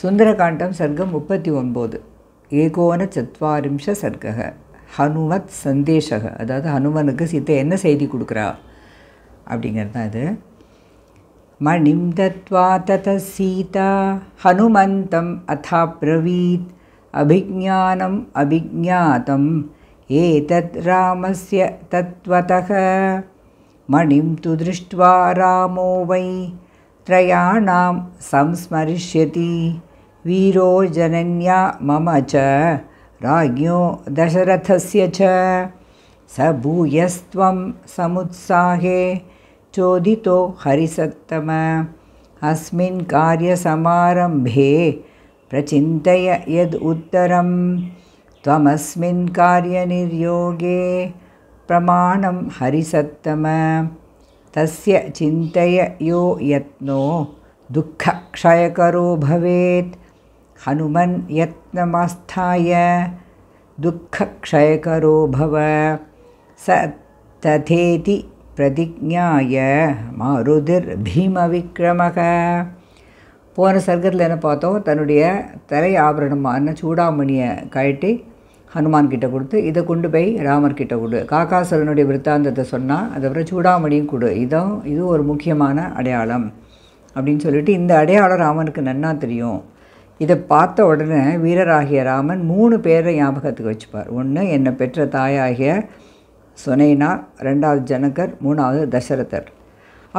சுந்தரகாண்டம் சர்க்கம் முப்பத்தி ஒன்பது ஏகோன சத்வாரிம்ஷ சர்க்கக ஹனுமத் சந்தேஷக அதாவது ஹனுமனுக்கு சீத்தை என்ன செய்தி கொடுக்குறா அப்படிங்கிறது தான் அது மணிம் தத்வா தத சீதா ஹனுமந்தம் அதா பிரவீத் அபிஜானம் அபிஜாத்தம் ஏதத் ராமஸ்ய தத்வதக மணிம் து திருஷ்டுவா ராமோ வை त्रयाणां संस्मरिष्यति वीरो जनन्या मम च राज्ञो दशरथस्य च स भूयस्त्वं समुत्साहे चोदितो हरिसत्तम अस्मिन् कार्यसमारम्भे प्रचिन्तय यद् उत्तरं त्वमस्मिन् कार्यनिर्योगे प्रमाणं हरिसत्तम तस्य चिन्तय यो यत्नो क्षयको भवेत् हनुमन् दुख क्षयको भव स तथेति प्रतिज्ञाय மாருதிர்பீமவிக்ரமக போன சர்க்கத்தில் என்ன பார்த்தோம் தன்னுடைய தலை ஆபரணமான சூடாமணியை கழட்டி ஹனுமான்கிட்ட கொடுத்து இதை கொண்டு போய் ராமர்கிட்ட கொடு காக்காசுரனுடைய விற்த்தாந்தத்தை சொன்னால் அதை அப்புறம் சூடாமணியும் கொடு இதுவும் இது ஒரு முக்கியமான அடையாளம் அப்படின்னு சொல்லிட்டு இந்த அடையாளம் ராமனுக்கு நன்னா தெரியும் இதை பார்த்த உடனே வீரராகிய ராமன் மூணு பேரை ஞாபகத்துக்கு வச்சுப்பார் ஒன்று என்னை பெற்ற தாயாகிய சுனைனா ரெண்டாவது ஜனகர் மூணாவது தசரதர்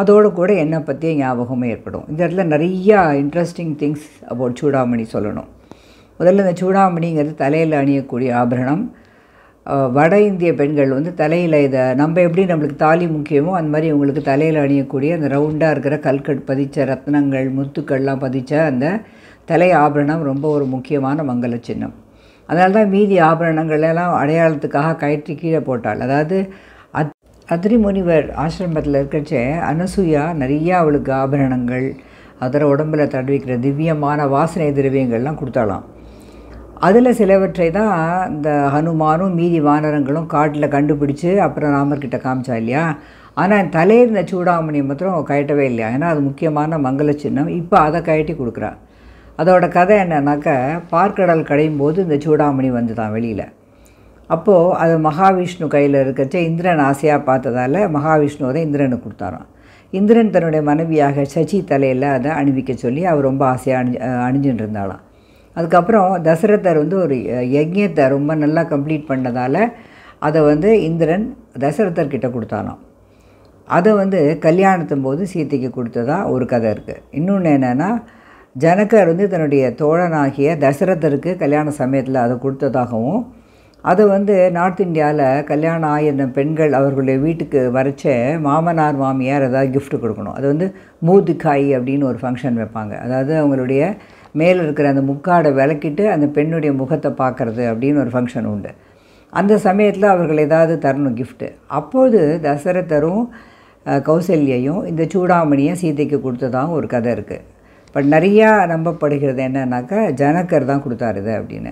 அதோடு கூட என்னை பற்றிய ஞாபகமும் ஏற்படும் இந்த இடத்துல நிறையா இன்ட்ரெஸ்டிங் திங்ஸ் அபவுட் சூடாமணி சொல்லணும் முதல்ல இந்த சூடாமணிங்கிறது தலையில் அணியக்கூடிய ஆபரணம் வட இந்திய பெண்கள் வந்து தலையில் இதை நம்ம எப்படி நம்மளுக்கு தாலி முக்கியமோ அந்த மாதிரி உங்களுக்கு தலையில் அணியக்கூடிய அந்த ரவுண்டாக இருக்கிற கல்கட் பதித்த ரத்னங்கள் முத்துக்கள்லாம் பதித்த அந்த தலை ஆபரணம் ரொம்ப ஒரு முக்கியமான மங்கள சின்னம் அதனால தான் மீதி ஆபரணங்களெல்லாம் அடையாளத்துக்காக கயிற்று கீழே போட்டாள் அதாவது அத் முனிவர் ஆசிரமத்தில் இருக்கச்சே அனசூயா நிறையா அவளுக்கு ஆபரணங்கள் அதர உடம்பில் தடுவிக்கிற திவ்யமான வாசனை திரவியங்கள்லாம் கொடுத்தாலாம் அதில் சிலவற்றை தான் இந்த ஹனுமானும் மீதி வானரங்களும் காட்டில் கண்டுபிடிச்சு அப்புறம் ராமர்கிட்ட காமிச்சா இல்லையா ஆனால் தலையில் இருந்த சூடாமணியை மாத்திரம் கயட்டவே இல்லையா ஏன்னா அது முக்கியமான மங்கள சின்னம் இப்போ அதை கயட்டி கொடுக்குறா அதோட கதை என்னன்னாக்கா பார்க்கடல் கடையும் போது இந்த சூடாமணி வந்து தான் வெளியில் அப்போது அது மகாவிஷ்ணு கையில் இருக்கச்ச இந்திரன் ஆசையாக பார்த்ததால் மகாவிஷ்ணு அதை இந்திரனுக்கு கொடுத்தாராம் இந்திரன் தன்னுடைய மனைவியாக சசி தலையில் அதை அணிவிக்க சொல்லி அவர் ரொம்ப ஆசையாக அணி அணிஞ்சுட்டு இருந்தாலாம் அதுக்கப்புறம் தசரதர் வந்து ஒரு யஜ்யத்தை ரொம்ப நல்லா கம்ப்ளீட் பண்ணதால் அதை வந்து இந்திரன் தசரதர்கிட்ட கொடுத்தானோ அதை வந்து கல்யாணத்தும் போது சீத்தைக்கு கொடுத்ததா ஒரு கதை இருக்குது இன்னொன்று என்னென்னா ஜனகர் வந்து தன்னுடைய தோழனாகிய தசரதருக்கு கல்யாண சமயத்தில் அதை கொடுத்ததாகவும் அதை வந்து நார்த் இந்தியாவில் கல்யாணம் ஆயிருந்த பெண்கள் அவர்களுடைய வீட்டுக்கு வரைச்ச மாமனார் மாமியார் ஏதாவது கிஃப்ட் கொடுக்கணும் அது வந்து மூதுக்காய் அப்படின்னு ஒரு ஃபங்க்ஷன் வைப்பாங்க அதாவது அவங்களுடைய மேலே இருக்கிற அந்த முக்காடை விளக்கிட்டு அந்த பெண்ணுடைய முகத்தை பார்க்குறது அப்படின்னு ஒரு ஃபங்க்ஷன் உண்டு அந்த சமயத்தில் அவர்கள் ஏதாவது தரணும் கிஃப்ட்டு அப்போது தசரதரும் கௌசல்யையும் இந்த சூடாமணியும் சீதைக்கு கொடுத்ததாகவும் ஒரு கதை இருக்குது பட் நிறையா நம்பப்படுகிறது என்னன்னாக்கா ஜனக்கர் தான் கொடுத்தாரு இது அப்படின்னு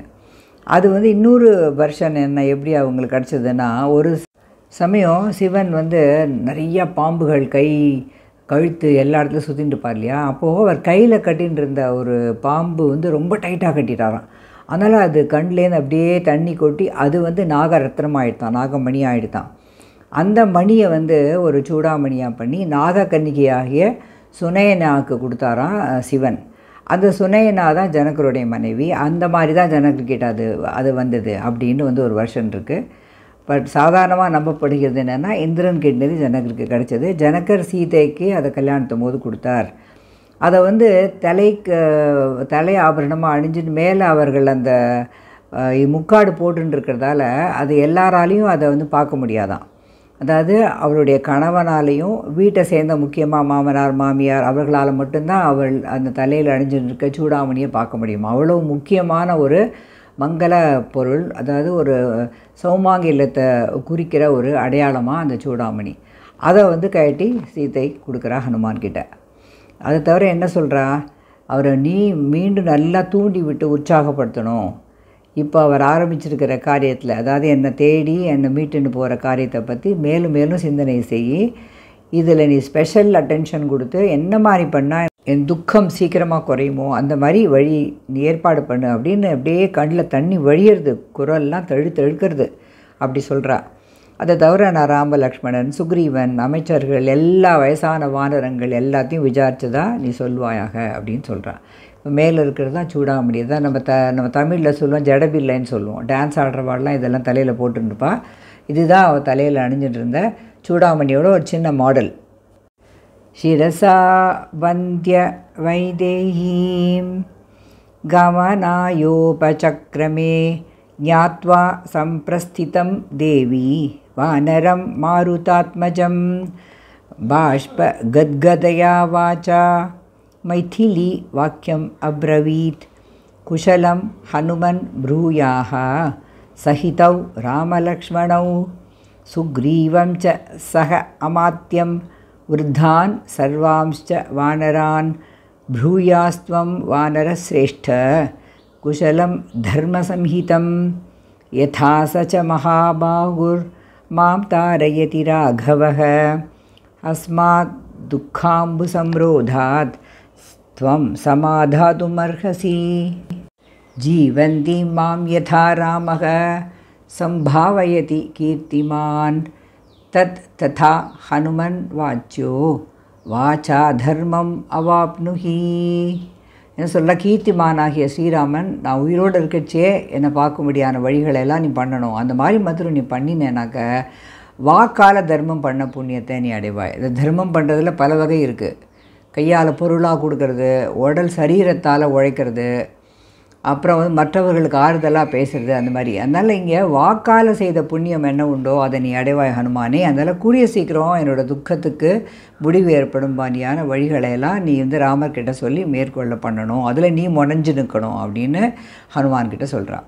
அது வந்து இன்னொரு வருஷன் என்ன எப்படி அவங்களுக்கு கிடச்சிதுன்னா ஒரு சமயம் சிவன் வந்து நிறையா பாம்புகள் கை கழுத்து எல்லா இடத்துலையும் சுற்றிட்டு இருப்பார் இல்லையா அப்போது அவர் கையில் கட்டின்னு இருந்த ஒரு பாம்பு வந்து ரொம்ப டைட்டாக கட்டிட்டாராம் அதனால் அது கண்லேருந்து அப்படியே தண்ணி கொட்டி அது வந்து நாகரத்னம் ஆகிடுதான் நாகமணி ஆகிடுதான் அந்த மணியை வந்து ஒரு சூடாமணியாக பண்ணி நாகக்கன்னிகையாகிய சுனையனாவுக்கு கொடுத்தாராம் சிவன் அந்த சுனையனா தான் ஜனகருடைய மனைவி அந்த மாதிரி தான் ஜனகர்கிட்ட அது அது வந்தது அப்படின்னு வந்து ஒரு வருஷன் இருக்குது பட் சாதாரணமாக நம்பப்படுகிறது என்னென்னா இந்திரன் கிட்னரி ஜனகருக்கு கிடைச்சது ஜனகர் சீதைக்கு அதை கல்யாணத்தும் போது கொடுத்தார் அதை வந்து தலைக்கு தலை ஆபரணமாக அணிஞ்சிட்டு மேலே அவர்கள் அந்த முக்காடு போட்டுருக்கிறதால அது எல்லாராலையும் அதை வந்து பார்க்க முடியாதான் அதாவது அவருடைய கணவனாலையும் வீட்டை சேர்ந்த முக்கியமாக மாமனார் மாமியார் அவர்களால் மட்டும்தான் அவள் அந்த தலையில் இருக்க சூடாமணியை பார்க்க முடியும் அவ்வளோ முக்கியமான ஒரு மங்கள பொருள் அதாவது ஒரு சௌமாங்க இல்லத்தை குறிக்கிற ஒரு அடையாளமாக அந்த சூடாமணி அதை வந்து கட்டி சீத்தை கொடுக்குறா ஹனுமான்கிட்ட அதை தவிர என்ன சொல்கிறா அவரை நீ மீண்டும் நல்லா தூண்டி விட்டு உற்சாகப்படுத்தணும் இப்போ அவர் ஆரம்பிச்சிருக்கிற காரியத்தில் அதாவது என்னை தேடி என்னை மீட்டுன்னு போகிற காரியத்தை பற்றி மேலும் மேலும் சிந்தனை செய்யி இதில் நீ ஸ்பெஷல் அட்டென்ஷன் கொடுத்து என்ன மாதிரி பண்ணால் என் துக்கம் சீக்கிரமாக குறையுமோ அந்த மாதிரி வழி நீ ஏற்பாடு பண்ணு அப்படின்னு அப்படியே கண்ணில் தண்ணி வழியிறது குரல்லாம் தழு தழுக்கிறது அப்படி சொல்கிறா அதை தவிர நான் ராம லக்ஷ்மணன் சுக்ரீவன் அமைச்சர்கள் எல்லா வயசான வானரங்கள் எல்லாத்தையும் விசாரித்து தான் நீ சொல்வாயாக அப்படின்னு சொல்கிறான் இப்போ மேலே இருக்கிறது தான் சூடாமணி தான் நம்ம த நம்ம தமிழில் சொல்லுவோம் ஜடபில்லைன்னு சொல்லுவோம் டான்ஸ் ஆடுறவாடெலாம் இதெல்லாம் தலையில் போட்டுருப்பா இதுதான் அவள் தலையில் அணிஞ்சிட்டு இருந்த சூடாமணியோட ஒரு சின்ன மாடல் शिरसा वैदेहीं गमनायोपचक्रमे ज्ञात्वा सम्प्रस्थितं देवी वानरं मारुतात्मजं बाष्पगद्गदया वाचा मैथिलीवाक्यम् अब्रवीत् कुशलं हनुमन् ब्रूयाः सहितौ रामलक्ष्मणौ सुग्रीवं च सह अमात्यं वृद्धान् सर्वांश्च वानरान् ब्रूयास्त्वं वानरश्रेष्ठ कुशलं धर्मसंहितं यथा स च महाभाहुर् तारयति राघवः अस्मात् दुःखाम्बुसंरोधात् त्वं समाधातुमर्हसि जीवन्ती मां यथा रामः सम्भावयति कीर्तिमान् தத் ததா ஹனுமன் வாச்சோ வாச்சா தர்மம் அவாப்னுஹி என்ன சொல்ல கீர்த்திமானாகிய ஸ்ரீராமன் நான் உயிரோடு இருக்கச்சே என்னை பார்க்கும்படியான வழிகளெல்லாம் நீ பண்ணணும் அந்த மாதிரி மதுரம் நீ பண்ணினேனாக்க வாக்கால தர்மம் பண்ண புண்ணியத்தை நீ அடைவாய் இந்த தர்மம் பண்ணுறதுல பல வகை இருக்குது கையால் பொருளாக கொடுக்கறது உடல் சரீரத்தால் உழைக்கிறது அப்புறம் வந்து மற்றவர்களுக்கு ஆறுதலாக பேசுகிறது அந்த மாதிரி அதனால் இங்கே வாக்கால் செய்த புண்ணியம் என்ன உண்டோ அதை நீ அடைவாய் ஹனுமானே அதனால் கூறிய சீக்கிரம் என்னோடய துக்கத்துக்கு முடிவு ஏற்படும் மாதிரியான வழிகளையெல்லாம் நீ வந்து ராமர்கிட்ட சொல்லி மேற்கொள்ள பண்ணணும் அதில் நீ முனைஞ்சு நிற்கணும் அப்படின்னு ஹனுமான்கிட்ட சொல்கிறான்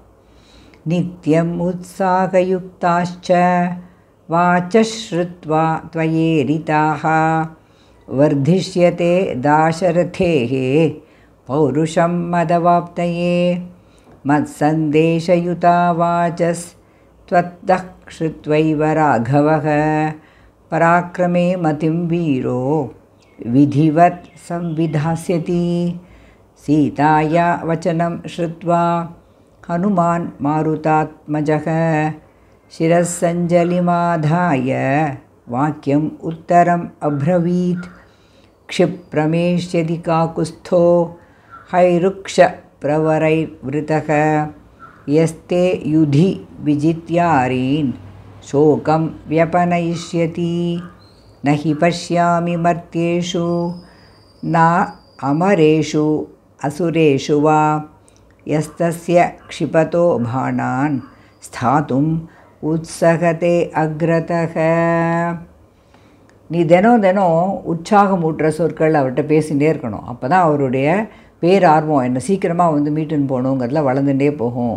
நித்யம் உற்சாகயுக்தாச்ச வாச்சஸ்ருத்வா துவயேரிதாக வர்திஷ்யதே தாசரதேகே पौरुषं मदवाप्तये मत्सन्देशयुतावाचस्त्वत्तः श्रुत्वैव राघवः पराक्रमे मतिं वीरो विधिवत् संविधास्यति सीताया वचनं श्रुत्वा हनुमान् मारुतात्मजः शिरस्सञ्जलिमाधाय वाक्यम् उत्तरम् अब्रवीत् क्षिप्रमेष्यति काकुत्स्थो ऐरुक्षप्रवरैवृतः यस्ते युधि विजित्यारीन् शोकं व्यपनयिष्यति न हि पश्यामि मर्त्येषु न अमरेषु असुरेषु वा यस्तस्य क्षिपतो भाणान् स्थातुम् उत्सहते अग्रतः नि दे दे उत्साहमूट् अवर्टेकणो அவருடைய பேரார்வம் என்ன சீக்கிரமாக வந்து மீட்டுன்னு போகணுங்கிறதுல வளர்ந்துட்டே போகும்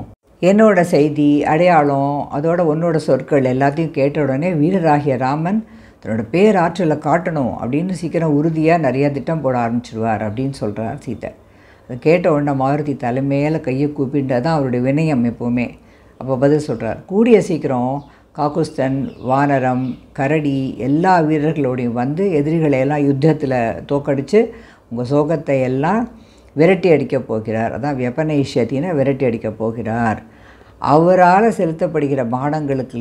என்னோட செய்தி அடையாளம் அதோட உன்னோட சொற்கள் எல்லாத்தையும் கேட்ட உடனே வீரராகிய ராமன் தன்னோட பேராற்றலை காட்டணும் அப்படின்னு சீக்கிரம் உறுதியாக நிறையா திட்டம் போட ஆரம்பிச்சிடுவார் அப்படின்னு சொல்கிறார் சீதை அதை கேட்ட உடனே மாருதி தலைமையில் கையை கூப்பிட்டு தான் அவருடைய வினயம் எப்போவுமே அப்போ பதில் சொல்கிறார் கூடிய சீக்கிரம் காக்குஸ்தன் வானரம் கரடி எல்லா வீரர்களோடையும் வந்து எதிரிகளையெல்லாம் யுத்தத்தில் தோக்கடித்து உங்கள் சோகத்தை எல்லாம் விரட்டி அடிக்கப் போகிறார் அதான் வெப்பனைஷத்தின விரட்டி அடிக்கப் போகிறார் அவரால் செலுத்தப்படுகிற பானங்களுக்கு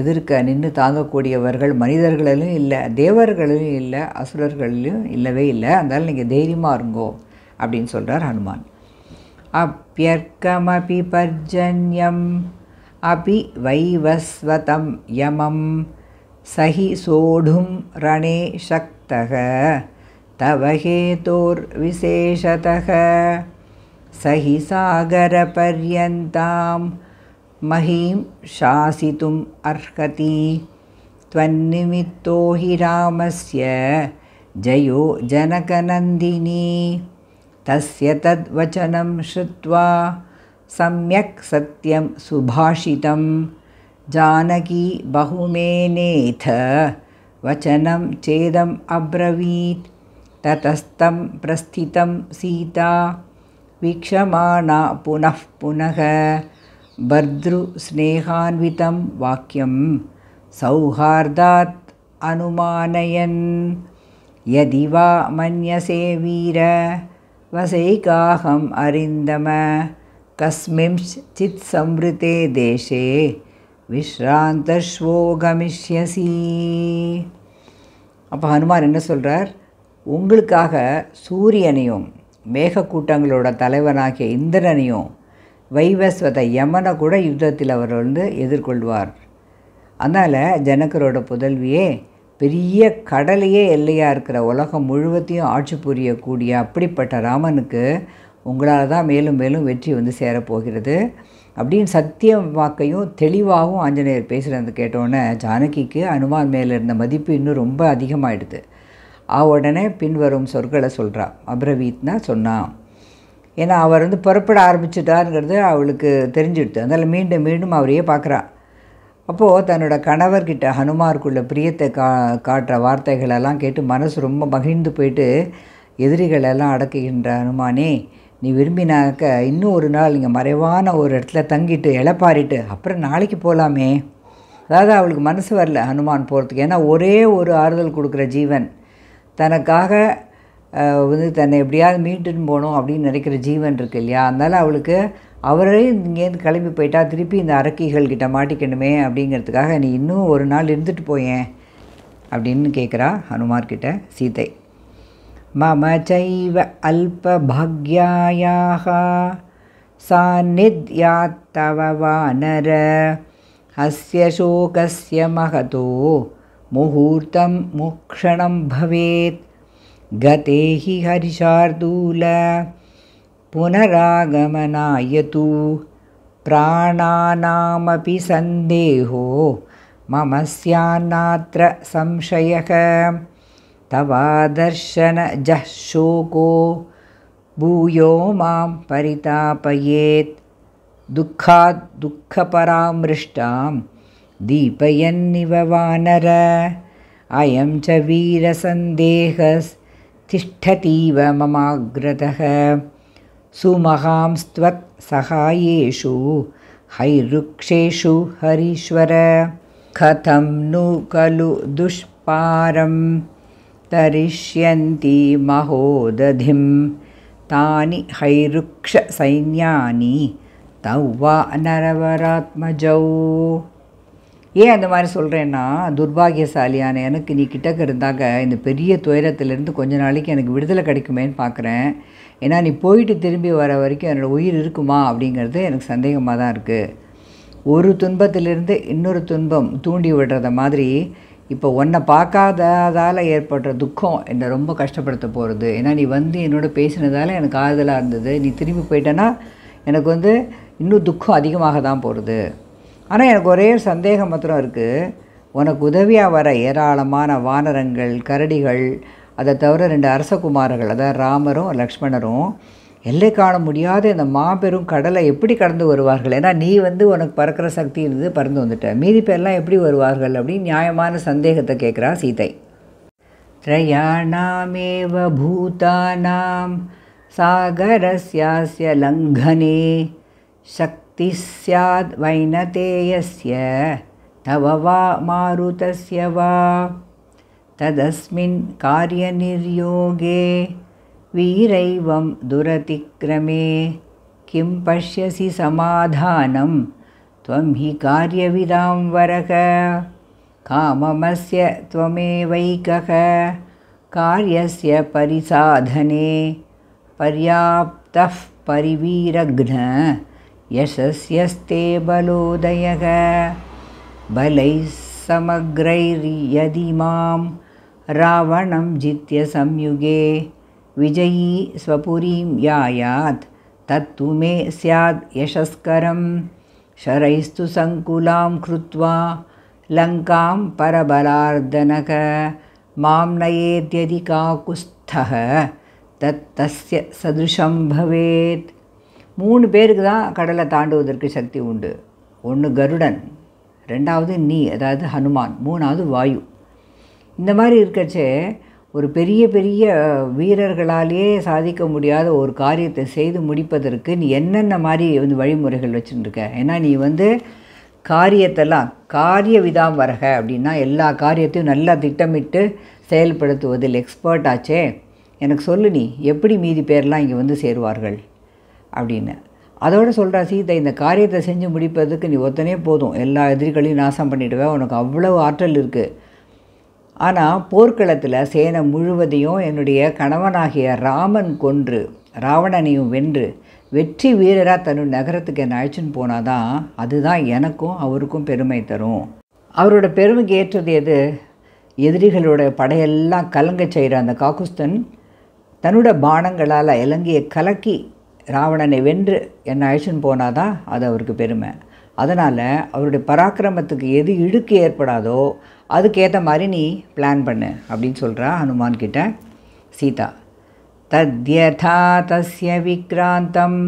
எதிர்க்க நின்று தாங்கக்கூடியவர்கள் மனிதர்களிலும் இல்லை தேவர்களிலும் இல்லை அசுரர்களிலும் இல்லவே இல்லை அதனால் நீங்கள் தைரியமாக இருங்கோ அப்படின்னு சொல்கிறார் ஹனுமான் அப்பியர்க்கமபி பர்ஜன்யம் அபி வைவஸ்வதம் யமம் சகி சோடும் ரணே சக்தக तव हेतोर्विशेषतः स हि सागरपर्यन्तां महीं शासितुम् अर्हति त्वन्निमित्तो हि रामस्य जयो जनकनन्दिनी तस्य तद्वचनं श्रुत्वा सम्यक् सत्यं सुभाषितं जानकी बहुमेनेथ वचनं चेदम् अब्रवीत् ततस्तं प्रस्थितं सीता वीक्षमाणा पुनः पुनः भर्तृस्नेहान्वितं वाक्यं सौहार्दात् अनुमानयन् यदि वा मन्यसे वीर वसैकाहम् अरिन्दम कस्मिंश्चित् संवृते देशे விஸ்ராந்தஸ்வோ கமிஷ்யசி அப்போ ஹனுமார் என்ன சொல்கிறார் உங்களுக்காக சூரியனையும் மேகக்கூட்டங்களோட தலைவனாகிய இந்திரனையும் வைவஸ்வத யமனை கூட யுத்தத்தில் அவர் வந்து எதிர்கொள்வார் அதனால் ஜனக்கரோட புதல்வியே பெரிய கடலையே எல்லையாக இருக்கிற உலகம் முழுவத்தையும் ஆட்சி புரியக்கூடிய அப்படிப்பட்ட ராமனுக்கு உங்களால் தான் மேலும் மேலும் வெற்றி வந்து சேரப்போகிறது அப்படின்னு சத்தியம் வாக்கையும் தெளிவாகவும் ஆஞ்சநேயர் பேசுகிறத கேட்டோன்னே ஜானகிக்கு அனுமான் மேலே இருந்த மதிப்பு இன்னும் ரொம்ப அதிகமாகிடுது ஆ உடனே பின்வரும் சொற்களை சொல்கிறா அப்ரவீத்னா சொன்னான் ஏன்னா அவர் வந்து புறப்பட ஆரம்பிச்சுட்டாருங்கிறது அவளுக்கு தெரிஞ்சிடுது அதனால் மீண்டும் மீண்டும் அவரையே பார்க்குறான் அப்போது தன்னோட கணவர்கிட்ட ஹனுமார்க்குள்ள பிரியத்தை கா காட்டுற வார்த்தைகளெல்லாம் கேட்டு மனசு ரொம்ப மகிழ்ந்து போயிட்டு எதிரிகளெல்லாம் அடக்குகின்ற ஹனுமானே நீ விரும்பினாக்க இன்னும் ஒரு நாள் நீங்கள் மறைவான ஒரு இடத்துல தங்கிட்டு இலப்பாரிட்டு அப்புறம் நாளைக்கு போகலாமே அதாவது அவளுக்கு மனசு வரல ஹனுமான் போகிறதுக்கு ஏன்னா ஒரே ஒரு ஆறுதல் கொடுக்குற ஜீவன் தனக்காக வந்து தன்னை எப்படியாவது மீட்டுன்னு போகணும் அப்படின்னு நினைக்கிற ஜீவன் இருக்கு இல்லையா அதனால் அவளுக்கு அவரே இங்கேருந்து கிளம்பி போயிட்டா திருப்பி இந்த அரக்கிகள் கிட்ட மாட்டிக்கணுமே அப்படிங்கிறதுக்காக நீ இன்னும் ஒரு நாள் இருந்துட்டு போயேன் அப்படின்னு கேட்குறா ஹனுமார்கிட்ட சீதை மம சைவ அல்ப அல்பாக்யாயாக சாநித்யாத்தவ வானர அஸ்ய சோகஸ்ய மகதோ मुहूर्तं मुक्षणं भवेत् गते हि हरिशार्दूल पुनरागमनायतु प्राणानामपि सन्देहो मम स्यान्नात्र संशयः तवादर्शनजः शोको भूयो मां परितापयेत् दुःखात् दुःखपरामृष्टाम् दीपयन्निव वानर अयं च वीरसन्देहस्तिष्ठतीव ममाग्रतः सुमहांस्त्वत्सहायेषु हैरुक्षेषु हरीश्वर कथं नु खलु दुष्पारं तरिष्यन्ति महोदधिं तानि हैरुक्षसैन्यानि तौ वा नरवरात्मजौ ஏன் அந்த மாதிரி சொல்கிறேன்னா துர்பாகியசாலியான எனக்கு நீ கிட்டக்க இருந்தாக்க இந்த பெரிய துயரத்திலேருந்து கொஞ்ச நாளைக்கு எனக்கு விடுதலை கிடைக்குமேன்னு பார்க்குறேன் ஏன்னா நீ போயிட்டு திரும்பி வர வரைக்கும் என்னோடய உயிர் இருக்குமா அப்படிங்கிறது எனக்கு சந்தேகமாக தான் இருக்குது ஒரு துன்பத்திலிருந்து இன்னொரு துன்பம் தூண்டி விடுறத மாதிரி இப்போ உன்னை பார்க்காததால் ஏற்படுற துக்கம் என்னை ரொம்ப கஷ்டப்படுத்த போகிறது ஏன்னா நீ வந்து என்னோட பேசினதால் எனக்கு ஆறுதலாக இருந்தது நீ திரும்பி போயிட்டேன்னா எனக்கு வந்து இன்னும் துக்கம் அதிகமாக தான் போகிறது ஆனால் எனக்கு ஒரே சந்தேகம் மாத்திரம் இருக்குது உனக்கு உதவியாக வர ஏராளமான வானரங்கள் கரடிகள் அதை தவிர ரெண்டு அரசகுமாரர்கள் அதாவது ராமரும் லக்ஷ்மணரும் எல்லை காண முடியாத இந்த மாபெரும் கடலை எப்படி கடந்து வருவார்கள் ஏன்னா நீ வந்து உனக்கு பறக்கிற சக்தி இருந்தது பறந்து வந்துட்ட மீதி பேர்லாம் எப்படி வருவார்கள் அப்படின்னு நியாயமான சந்தேகத்தை கேட்குறா சீதை त्रयाणामेव பூதானாம் सागरस्यास्य லங்கனே शक् ति स्याद्वैनतेयस्य तव वा मारुतस्य वा तदस्मिन् कार्यनिर्योगे वीरैवं दुरतिक्रमे किं पश्यसि समाधानं त्वं हि कार्यविदां वरः काममस्य त्वमेवैकः कार्यस्य परिसाधने पर्याप्तः परिवीरघ्न यशस्यस्ते बलोदयः मां रावणं जित्य संयुगे विजयी स्वपुरीं यायात् तत्तु मे स्याद् यशस्करं शरैस्तु सङ्कुलां कृत्वा लङ्कां परबलार्दनक मां नयेद्यदि काकुत्स्थः तत्तस्य सदृशं भवेत् மூணு பேருக்கு தான் கடலை தாண்டுவதற்கு சக்தி உண்டு ஒன்று கருடன் ரெண்டாவது நீ அதாவது ஹனுமான் மூணாவது வாயு இந்த மாதிரி இருக்கச்சே ஒரு பெரிய பெரிய வீரர்களாலேயே சாதிக்க முடியாத ஒரு காரியத்தை செய்து முடிப்பதற்கு நீ என்னென்ன மாதிரி வந்து வழிமுறைகள் வச்சுருக்க ஏன்னா நீ வந்து காரியத்தெல்லாம் காரிய விதாம் வரக அப்படின்னா எல்லா காரியத்தையும் நல்லா திட்டமிட்டு செயல்படுத்துவதில் எக்ஸ்பர்ட் ஆச்சே எனக்கு சொல்லு நீ எப்படி மீதி பேர்லாம் இங்கே வந்து சேருவார்கள் அப்படின்னு அதோடு சொல்கிறா சீதை இந்த காரியத்தை செஞ்சு முடிப்பதுக்கு நீ ஒத்தனே போதும் எல்லா எதிரிகளையும் நாசம் பண்ணிவிடுவேன் உனக்கு அவ்வளவு ஆற்றல் இருக்குது ஆனால் போர்க்களத்தில் சேனை முழுவதையும் என்னுடைய கணவனாகிய ராமன் கொன்று ராவணனையும் வென்று வெற்றி வீரராக தன்னுடைய நகரத்துக்கு என்னை அழைச்சின்னு போனாதான் அதுதான் எனக்கும் அவருக்கும் பெருமை தரும் அவரோட பெருமைக்கு ஏற்றது எது எதிரிகளோட படையெல்லாம் கலங்க செய்கிற அந்த காக்குஸ்தன் தன்னோட பானங்களால் இலங்கையை கலக்கி ராவணனை வென்று என்னை அழைச்சின்னு போனால் தான் அது அவருக்கு பெருமை அதனால் அவருடைய பராக்கிரமத்துக்கு எது இழுக்கு ஏற்படாதோ அதுக்கேற்ற மாதிரி நீ பிளான் பண்ணு அப்படின்னு சொல்கிறா ஹனுமான்கிட்ட சீதா தத்யதா தஸ்ய விக்ராந்தம்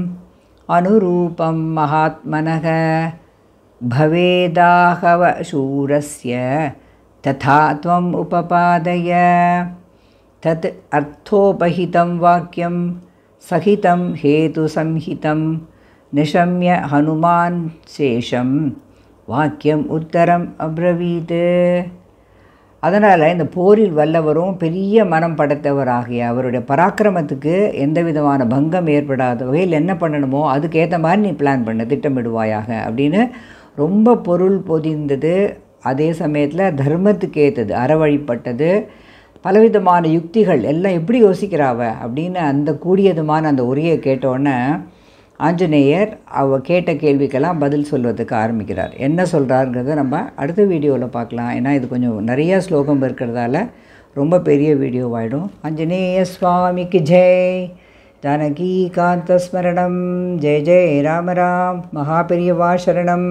அனுரூபம் மகாத்மனக பவேதாகவ சூரஸ்ய ததா உபபாதைய உபபாதய தத் அர்த்தோபகிதம் வாக்கியம் சகிதம் சம்ஹிதம் நிஷம்ய ஹனுமான் சேஷம் வாக்கியம் உத்தரம் அப்ரவீது அதனால் இந்த போரில் வல்லவரும் பெரிய மனம் படைத்தவராகிய அவருடைய பராக்கிரமத்துக்கு எந்த விதமான பங்கம் ஏற்படாத வகையில் என்ன பண்ணணுமோ அதுக்கேற்ற மாதிரி நீ பிளான் பண்ண திட்டமிடுவாயாக அப்படின்னு ரொம்ப பொருள் பொதிந்தது அதே சமயத்தில் தர்மத்துக்கு ஏற்றது அறவழிப்பட்டது பலவிதமான யுக்திகள் எல்லாம் எப்படி யோசிக்கிறாவ அப்படின்னு அந்த கூடியதுமான அந்த உரையை கேட்டோன்னே ஆஞ்சநேயர் அவ கேட்ட கேள்விக்கெல்லாம் பதில் சொல்வதுக்கு ஆரம்பிக்கிறார் என்ன சொல்கிறாருங்கிறத நம்ம அடுத்த வீடியோவில் பார்க்கலாம் ஏன்னா இது கொஞ்சம் நிறையா ஸ்லோகம் இருக்கிறதால ரொம்ப பெரிய வீடியோவாகிடும் ஆஞ்சநேய சுவாமிக்கு ஜெய் ஜானகி காந்த ஸ்மரணம் ஜெய் ஜெய் ராமராம் மகாபெரியவா சரணம்